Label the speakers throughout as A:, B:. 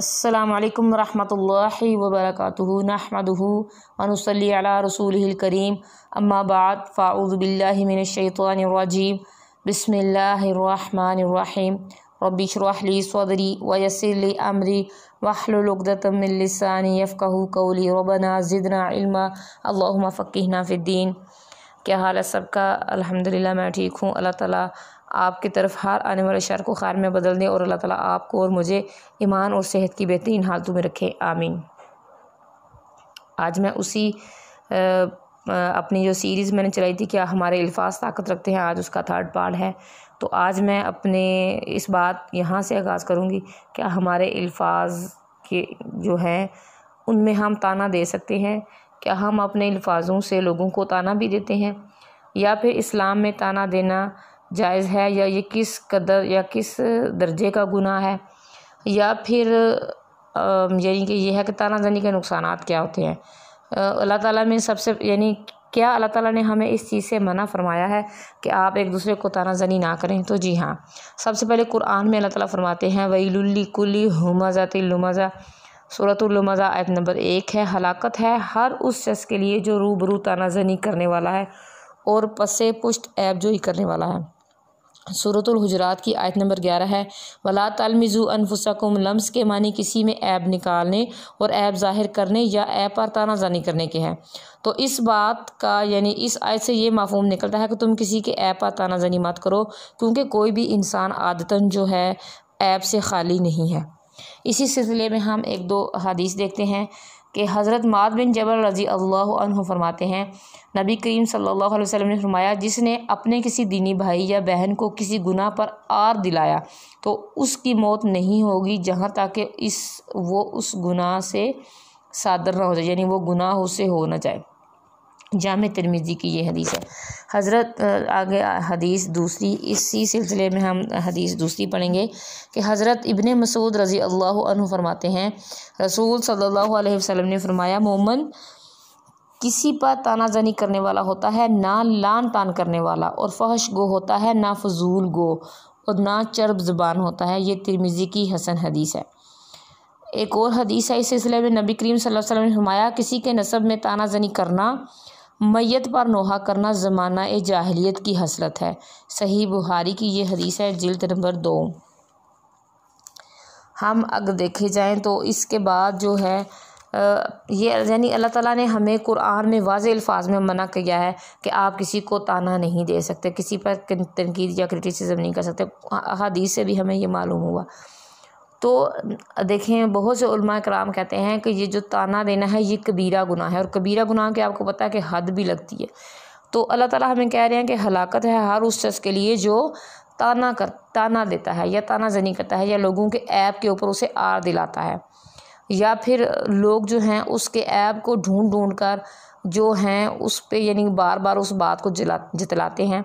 A: अल्लाम वरहमल वबरक नहमदूनसली रसूलकरीम अम्माबाद फ़ाउज़बिल्लिमिनशैतवानरजीम बसमीम रबीशरहली सदरी वयसली अमरी वाहलुलतमिलसानी यफ़ू कौली रबना ज़िदना इल्मा अल्लाम फ़क़ीना फ़िद्दीन क्या हाल है सबका अल्हम्दुलिल्लाह मैं ठीक हूँ अल्लाह ताला आपकी तरफ हार आने वाले शर को खैर में बदल दें और अल्लाह ताला आपको और मुझे ईमान और सेहत की बेहतरीन हालतों में रखें आमीन आज मैं उसी आ, अपनी जो सीरीज़ मैंने चलाई थी क्या हमारे अल्फाज ताकत रखते हैं आज उसका थर्ड पार्ट है तो आज मैं अपने इस बात यहाँ से आगाज़ करूँगी क्या हमारे अल्फाज के जो हैं उनमें हम ताना दे सकते हैं क्या हम अपने अल्फाजों से लोगों को ताना भी देते हैं या फिर इस्लाम में ताना देना जायज़ है या ये किस कदर या किस दर्जे का गुनाह है या फिर यानी कि यह है कि ताना जनी के नुकसान क्या होते हैं अल्लाह ताला में सबसे यानी क्या अल्लाह ताला ने हमें इस चीज़ से मना फरमाया है कि आप एक दूसरे को ताना जनी ना करें तो जी हाँ सबसे पहले कुरान में अल्लाह ताला फरमाते हैं वही वईलुल्ली कुली हुमाजा तिलुमाजा सूरतुल्लुमाजा आयत नंबर एक है हलाकत है हर उस शख्स के लिए जो रूबरू तानाजनी करने वाला है और पसे पुष्ट ऐप जो ही करने वाला है हजरात की आयत नंबर ग्यारह है वला तलमिज़ु अनफुसकुम लम्स के मानी किसी में ऐब निकालने और ऐब ज़ाहिर करने या ऐप पर तानाजानी करने के हैं तो इस बात का यानी इस आयत से ये माफूम निकलता है कि तुम किसी के ऐप पर तानाजानी मत करो क्योंकि कोई भी इंसान आदतन जो है ऐप से खाली नहीं है इसी सिलसिले में हम एक दो हदीस देखते हैं कि हज़रत माद बिन जबल रज़ी अल्लाह फरमाते हैं नबी करीम सल्लल्लाहु अलैहि वसल्लम ने फरमाया जिसने अपने किसी दीनी भाई या बहन को किसी गुनाह पर आर दिलाया तो उसकी मौत नहीं होगी जहाँ तक इस वो उस गुनाह से सादर ना हो जाए यानी वो गुनाह उससे हो ना जाए जाम तिरमिज़ी की ये हदीस है हज़रत आगे हदीस दूसरी इसी सिलसिले में हम हदीस दूसरी पढ़ेंगे कि हज़रत इबन मसूद रज़ी अल्लाह अनु फरमाते हैं रसूल सल्लल्लाहु अलैहि वसल्लम ने फरमाया मोमन किसी पर तानाजनी करने वाला होता है ना लान तान करने वाला और फहश गो होता है ना फजूल गो और ना चर्ब ज़बान होता है ये तिरमिज़ी की हसन हदीस है एक और हदीस है इस सिलसिले में नबी करीम सल्लल्लाहु अलैहि वसल्लम ने फरमाया किसी के नसब में तानाजनी करना मैत पर नोहा करना ज़माना जाहलीत की हसरत है सही बुहारी की ये हदीस है जिल्द नंबर दो हम अगर देखे जाए तो इसके बाद जो है ये यानी अल्लाह ताला ने हमें कुरान में वाज अल्फाज में मना किया है कि आप किसी को ताना नहीं दे सकते किसी पर तनकीद या क्रिटिसिज्म नहीं कर सकते हदीस से भी हमें ये मालूम हुआ तो देखें बहुत से उलमा कराम कहते हैं कि ये जो ताना देना है ये कबीरा गुनाह है और कबीरा गुनाह के आपको पता है कि हद भी लगती है तो अल्लाह ताला हमें कह रहे हैं कि हलाकत है हर उस शख्स के लिए जो ताना कर ताना देता है या ताना जनी करता है या लोगों के ऐप के ऊपर उसे आर दिलाता है या फिर लोग जो हैं उसके ऐप को ढूंढ ढूंढ कर जो हैं उस पर यानी बार बार उस बात को जला जितलाते हैं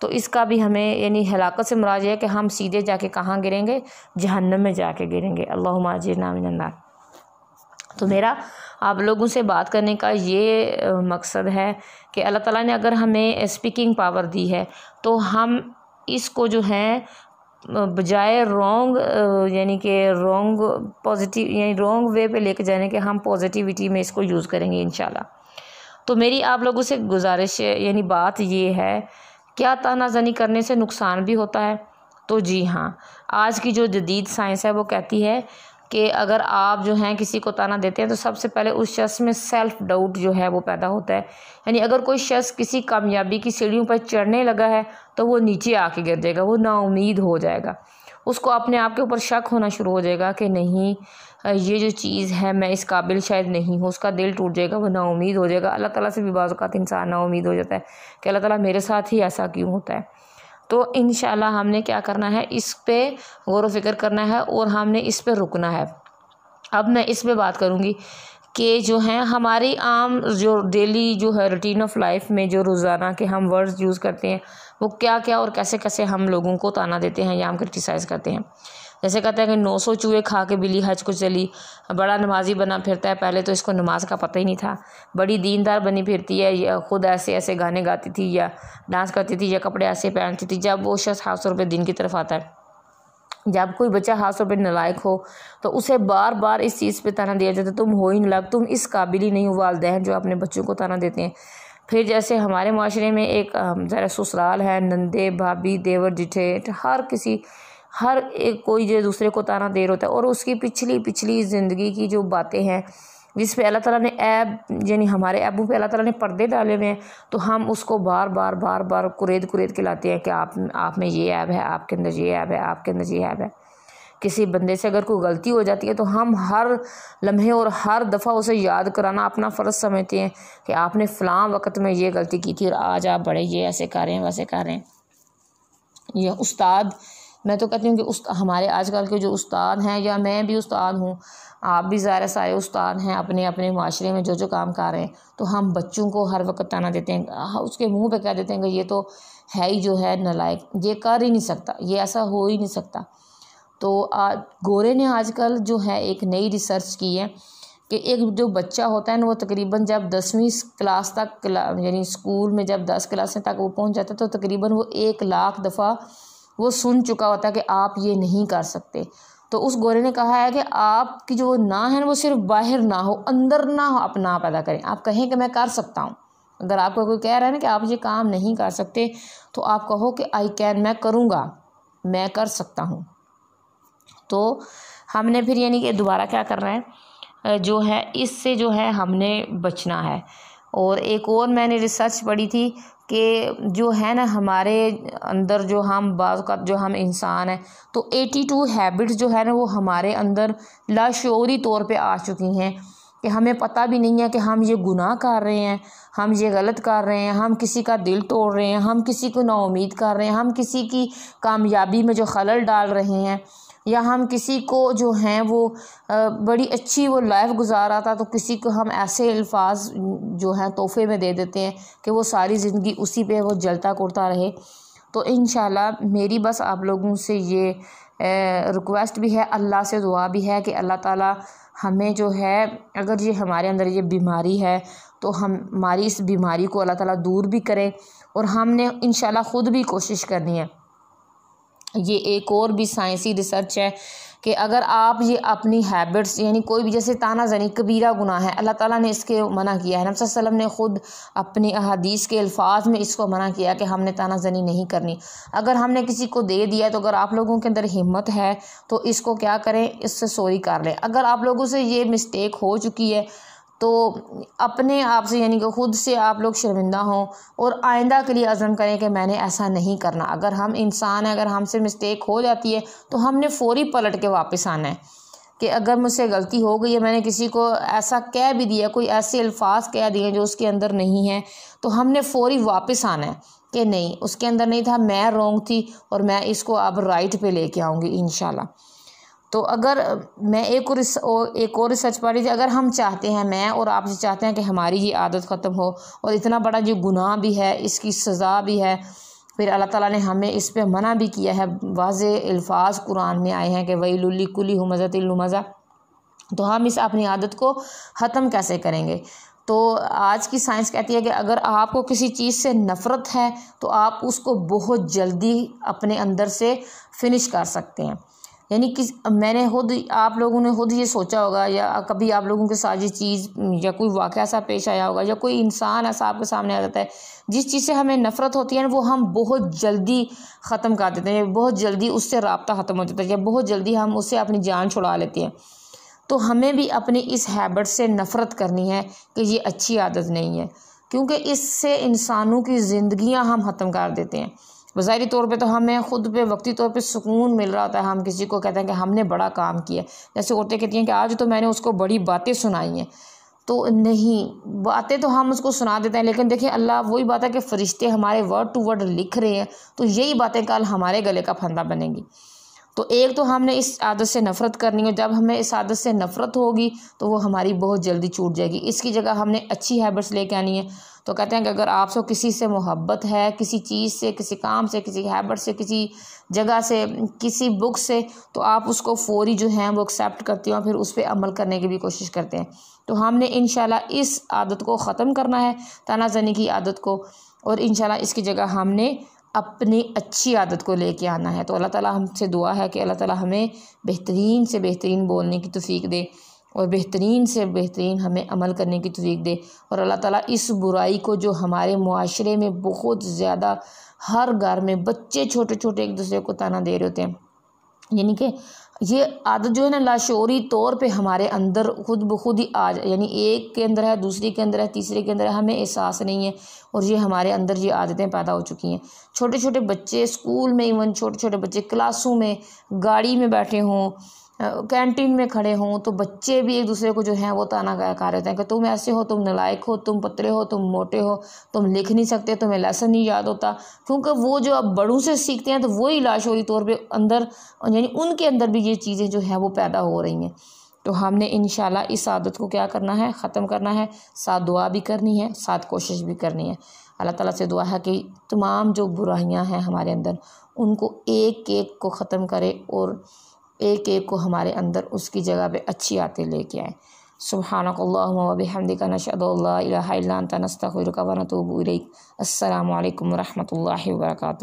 A: तो इसका भी हमें यानी हलाकत से मुराज है कि हम सीधे जाके कहाँ गिरेंगे जहन्नम में जाके गिरेंगे अल्लाह माजिर नामिनार तो मेरा आप लोगों से बात करने का ये मकसद है कि अल्लाह ताला ने अगर हमें स्पीकिंग पावर दी है तो हम इसको जो है बजाय रोंग यानी कि रोंग पॉजिटिव यानी रोंग वे पे लेके जाने के हम पॉजिटिविटी में इसको यूज़ करेंगे इन तो मेरी आप लोगों से गुजारिश यानी बात ये है क्या तानाजनी करने से नुकसान भी होता है तो जी हाँ आज की जो जदीद साइंस है वो कहती है कि अगर आप जो हैं किसी को ताना देते हैं तो सबसे पहले उस शख्स में सेल्फ़ डाउट जो है वो पैदा होता है यानी अगर कोई शख्स किसी कामयाबी की सीढ़ियों पर चढ़ने लगा है तो वो नीचे आके गिर जाएगा वो नाउमीद हो जाएगा उसको अपने आप के ऊपर शक होना शुरू हो जाएगा कि नहीं ये जो चीज़ है मैं इस काबिल शायद नहीं हूँ उसका दिल टूट जाएगा वो नाउमीद हो जाएगा अल्लाह ताला से भी बाज़ात इंसान नाउमीद हो जाता है कि अल्लाह ताला मेरे साथ ही ऐसा क्यों होता है तो इन हमने क्या करना है इस पर गौर वफ़िक्र करना है और हमने इस पर रुकना है अब मैं इस पर बात करूँगी कि जो हैं हमारी आम जो डेली जो है रूटीन ऑफ लाइफ में जो रोज़ाना के हम वर्ड्स यूज़ करते हैं वो क्या क्या और कैसे कैसे हम लोगों को ताना देते हैं या हम क्रिटिसाइज करते हैं जैसे कहते हैं कि नौ सौ चूहे खा के बिली हज को चली बड़ा नमाजी बना फिरता है पहले तो इसको नमाज का पता ही नहीं था बड़ी दीनदार बनी फिरती है या ख़ुद ऐसे ऐसे गाने गाती थी या डांस करती थी या कपड़े ऐसे पहनती थी जब वो शख्स हाथ सौ रुपये दिन की तरफ आता है जब कोई बच्चा तौर पर नलायक हो तो उसे बार बार इस चीज़ पे ताना दिया जाता है तुम हो ही नलायक तुम इस काबिल ही नहीं हो हैं जो अपने बच्चों को ताना देते हैं फिर जैसे हमारे माशरे में एक ज़रा ससुराल है नंदे भाभी देवर जिठे हर किसी हर एक कोई जो दूसरे को ताना दे रहा होता है और उसकी पिछली पिछली ज़िंदगी की जो बातें हैं जिस पे अल्लाह ताला ने ऐब यानी हमारे ऐबों पे अल्लाह ताला ने पर्दे डाले हुए हैं तो हम उसको बार बार बार बार कुरेद कुरेद के लाते हैं कि आप आप में ये ऐब है आपके अंदर ये ऐब है आपके अंदर ये ऐब है किसी बंदे से अगर कोई गलती हो जाती है तो हम हर लम्हे और हर दफ़ा उसे याद कराना अपना फ़र्ज़ समझते हैं कि आपने फ़लाँ वक्त में ये गलती की थी और आज आप बड़े ये ऐसे कर रहे हैं वैसे कर रहे हैं या उस्ताद मैं तो कहती हूँ कि उस हमारे आजकल के जो उस्ताद हैं या मैं भी उस्ताद हूँ आप भी ज़ाहिर सारे उस्ताद हैं अपने अपने माशरे में जो जो काम कर रहे हैं तो हम बच्चों को हर वक्त ताना देते हैं उसके मुंह पे कह देते हैं कि ये तो है ही जो है नलायक ये कर ही नहीं सकता ये ऐसा हो ही नहीं सकता तो आज गोरे ने आजकल जो है एक नई रिसर्च की है कि एक जो बच्चा होता है ना वो तकरीबन जब दसवीं क्लास तक यानी स्कूल में जब दस क्लासें तक वो पहुंच जाता है तो तकरीबन वो एक लाख दफ़ा वो सुन चुका होता है कि आप ये नहीं कर सकते तो उस गोरे ने कहा है कि आपकी जो ना है वो सिर्फ बाहर ना हो अंदर ना हो आप ना पैदा करें आप कहें कि मैं कर सकता हूँ अगर आपको कोई कह रहा है ना कि आप ये काम नहीं कर सकते तो आप कहो कि आई कैन मैं करूँगा मैं कर सकता हूँ तो हमने फिर यानी कि दोबारा क्या करना है जो है इससे जो है हमने बचना है और एक और मैंने रिसर्च पढ़ी थी कि जो है ना हमारे अंदर जो हम बाज़ जो हम इंसान हैं तो 82 हैबिट्स जो है ना वो हमारे अंदर लाशौरी तौर पे आ चुकी हैं कि हमें पता भी नहीं है कि हम ये गुनाह कर रहे हैं हम ये गलत कर रहे हैं हम किसी का दिल तोड़ रहे हैं हम किसी को नाउमीद कर रहे हैं हम किसी की कामयाबी में जो खलल डाल रहे हैं या हम किसी को जो हैं वो बड़ी अच्छी वो लाइफ गुजारा था तो किसी को हम ऐसे अल्फाज जो हैं तोहफे में दे देते हैं कि वो सारी ज़िंदगी उसी पे वो जलता कुरता रहे तो इन मेरी बस आप लोगों से ये रिक्वेस्ट भी है अल्लाह से दुआ भी है कि अल्लाह ताला हमें जो है अगर ये हमारे अंदर ये बीमारी है तो हम हमारी इस बीमारी को अल्लाह ताला दूर भी करें और हमने इन खुद भी कोशिश करनी है ये एक और भी साइंसी रिसर्च है कि अगर आप ये अपनी हैबिट्स यानी कोई भी जैसे ताना जनी कबीरा गुना है अल्लाह ताला ने इसके मना किया है नबसम ने ख़ुद अपनी अहदीस के अल्फाज में इसको मना किया कि हमने ताना जनी नहीं करनी अगर हमने किसी को दे दिया तो अगर आप लोगों के अंदर हिम्मत है तो इसको क्या करें इससे सॉरी कर लें अगर आप लोगों से ये मिस्टेक हो चुकी है तो अपने आप से यानी कि ख़ुद से आप लोग शर्मिंदा हों और आइंदा के लिए अज़म करें कि मैंने ऐसा नहीं करना अगर हम इंसान हैं अगर हमसे मिस्टेक हो जाती है तो हमने फ़ौरी पलट के वापस आना है कि अगर मुझसे गलती हो गई है मैंने किसी को ऐसा कह भी दिया कोई ऐसे अल्फाज कह दिए जो उसके अंदर नहीं है तो हमने फ़ौरी वापस आना है कि नहीं उसके अंदर नहीं था मैं रोंग थी और मैं इसको अब राइट ले लेके आऊँगी इन तो अगर मैं एक और एक और रिसर्च रही थी अगर हम चाहते हैं मैं और आप जो चाहते हैं कि हमारी ये आदत ख़त्म हो और इतना बड़ा जो गुनाह भी है इसकी सज़ा भी है फिर अल्लाह ताला ने हमें इस पर मना भी किया है वाज अल्फाज कुरान में आए हैं कि वही लुली कुली मजा तो हम इस अपनी आदत को ख़त्म कैसे करेंगे तो आज की साइंस कहती है कि अगर आपको किसी चीज़ से नफ़रत है तो आप उसको बहुत जल्दी अपने अंदर से फिनिश कर सकते हैं यानी किस मैंने खुद आप लोगों ने खुद ये सोचा होगा या कभी आप लोगों के साथ ये चीज़ या कोई वाक़ ऐसा पेश आया होगा या कोई इंसान ऐसा आपके सामने आ जाता है जिस चीज़ से हमें नफ़रत होती है ना वो हम बहुत जल्दी ख़त्म कर देते हैं बहुत जल्दी उससे रबता ख़त्म हो जाता है या बहुत जल्दी हम उससे अपनी जान छुड़ा लेते हैं तो हमें भी अपनी इस हैबिट से नफ़रत करनी है कि ये अच्छी आदत नहीं है क्योंकि इससे इंसानों की ज़िंदियाँ हम ख़त्म कर देते हैं बाहरी तौर पे तो हमें ख़ुद पे वक्ती तौर पे सुकून मिल रहा होता है हम किसी को कहते हैं कि हमने बड़ा काम किया जैसे औरतें कहती हैं कि आज तो मैंने उसको बड़ी बातें सुनाई हैं तो नहीं बातें तो हम उसको सुना देते हैं लेकिन देखिए अल्लाह वही बात है कि फ़रिश्ते हमारे वर्ड टू वर्ड लिख रहे हैं तो यही बातें कल हमारे गले का फंदा बनेंगी तो एक तो हमने इस आदत से नफ़रत करनी है जब हमें इस आदत से नफ़रत होगी तो वो हमारी बहुत जल्दी छूट जाएगी इसकी जगह हमने अच्छी हैबिट्स लेके आनी है तो कहते हैं कि अगर आपको किसी से मोहब्बत है किसी चीज़ से किसी काम से किसी हैबिट से किसी जगह से किसी बुक से तो आप उसको फौरी जो है वो एक्सेप्ट करते हैं और फिर उस पर अमल करने की भी कोशिश करते हैं तो हमने इन इस आदत को ख़त्म करना है तनाजनी की आदत को और इन इसकी जगह हमने अपनी अच्छी आदत को लेके आना है तो अल्लाह ताला हमसे दुआ है कि अल्लाह ताला हमें बेहतरीन से बेहतरीन बोलने की तफीक दे और बेहतरीन से बेहतरीन हमें अमल करने की तोफ़ी दे और अल्लाह ताला इस बुराई को जो हमारे माशरे में बहुत ज़्यादा हर घर में बच्चे छोटे छोटे एक दूसरे को ताना दे रहे होते हैं यानी कि ये आदत जो है ना लाशोरी तौर पे हमारे अंदर खुद ब खुद ही आ जाए यानी एक के अंदर है दूसरे के अंदर है तीसरे के अंदर है हमें एहसास नहीं है और ये हमारे अंदर ये आदतें पैदा हो चुकी हैं छोटे छोटे बच्चे स्कूल में इवन छोटे छोटे बच्चे क्लासों में गाड़ी में बैठे हों कैंटीन में खड़े हों तो बच्चे भी एक दूसरे को जो है वो ताना कर रहे हैं कि तुम ऐसे हो तुम नलायक हो तुम पतरे हो तुम मोटे हो तुम लिख नहीं सकते तुम्हें लेसन नहीं याद होता क्योंकि वो जो अब बड़ों से सीखते हैं तो वही लाशोरी तौर पर अंदर यानी उनके अंदर भी ये चीज़ें जो हैं वो पैदा हो रही हैं तो हमने इन इस आदत को क्या करना है ख़त्म करना है साथ दुआ भी करनी है साथ कोशिश भी करनी है अल्लाह ताला से दुआ है कि तमाम जो बुराइयां हैं हमारे अंदर उनको एक एक को ख़त्म करे और एक एक को हमारे अंदर उसकी जगह पे अच्छी आते लेके आए सुबहानकल्लाबहमद का नशदल्ला तनस्तरक वनतूबरक अल्लाम वरहमल वर्का